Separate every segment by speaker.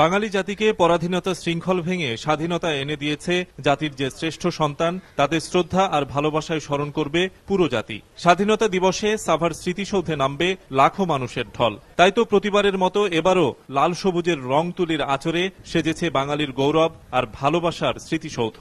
Speaker 1: বাঙালি জাতিকে পরাধীনতা শৃঙ্খল ভেঙে স্বাধীনতা এনে দিয়েছে জাতির যে শ্রেষ্ঠ সন্তান তাদের শ্রদ্ধা আর ভালোবাসায় স্মরণ করবে পুরো জাতি স্বাধীনতা দিবসে সাভার স্মৃতিসৌধে নামবে লাখো মানুষের ঢল তাই তো প্রতিবারের মতো এবারও লাল সবুজের রং তুলির আচরে সেজেছে বাঙালির গৌরব আর ভালোবাসার স্মৃতিসৌধ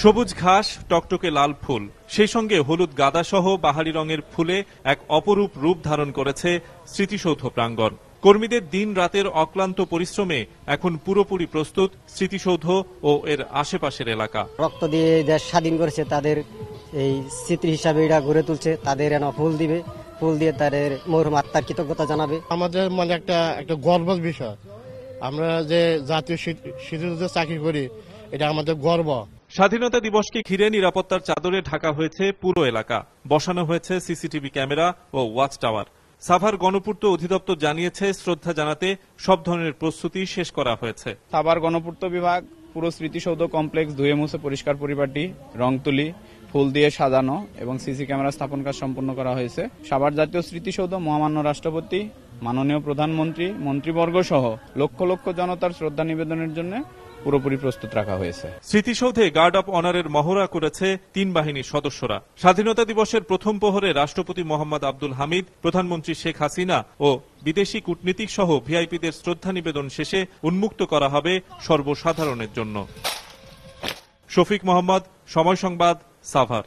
Speaker 1: সবুজ ঘাস টকটকে লাল ফুল সেই সঙ্গে হলুদ গাদাসহ বাহারি রঙের ফুলে এক অপরূপ রূপ ধারণ করেছে স্মৃতিসৌধ প্রাঙ্গণ কর্মীদের দিন রাতের অক্লান্ত পরিশ্রমে এখন পুরোপুরি প্রস্তুত স্মৃতিসৌধ ও এর আশেপাশের এলাকা
Speaker 2: রক্ত দিয়ে দেশ স্বাধীন করেছে তাদের এই স্মৃতি হিসাবে এটা গড়ে তুলছে তাদের এন ফুল দিবে ফুল দিয়ে তাদের মোর মাত্রার কৃতজ্ঞতা জানাবে আমাদের মানে একটা একটা গর্বের বিষয়
Speaker 3: আমরা যে জাতীয় স্মৃতিসৌধে চাকরি করি এটা আমাদের গর্ব
Speaker 1: স্বাধীনতা দিবসকে ঘিরে নিরাপত্তার চাদরে ঢাকা হয়েছে পুরো এলাকা বসানো হয়েছে সিসিটিভি ক্যামেরা ও ওয়াচ টাওয়ার সাভার গণপূর্ত অধিদপ্তর জানিয়েছে শ্রদ্ধা জানাতে সব ধরনের প্রস্তুতি শেষ করা হয়েছে
Speaker 3: সাভার গণপূর্ত বিভাগ পুরো স্মৃতিসৌধ কমপ্লেক্স ধুয়ে মুছে পরিষ্কার পরিপাটি রং তুলি ফুল দিয়ে সাজানো এবং সিসি ক্যামেরা স্থাপন কাজ সম্পন্ন করা হয়েছে সাভার জাতীয় স্মৃতিসৌধ মহামান্য রাষ্ট্রপতি মাননীয় প্রধানমন্ত্রী মন্ত্রীবর্গ সহ লক্ষ লক্ষ জনতার শ্রদ্ধা নিবেদনের জন্য পুরোপুরি প্রস্তুত রাখা হয়েছে
Speaker 1: স্মৃতিসৌধে গার্ড অব অনারের মহড়া করেছে তিন বাহিনীর সদস্যরা স্বাধীনতা দিবসের প্রথম প্রহরে রাষ্ট্রপতি মোহাম্মদ আব্দুল হামিদ প্রধানমন্ত্রী শেখ হাসিনা ও বিদেশি কূটনীতিক সহ ভিআইপিদের শ্রদ্ধা নিবেদন শেষে উন্মুক্ত করা হবে সর্বসাধারণের জন্য শফিক মোহাম্মদ সময় সংবাদ সাভার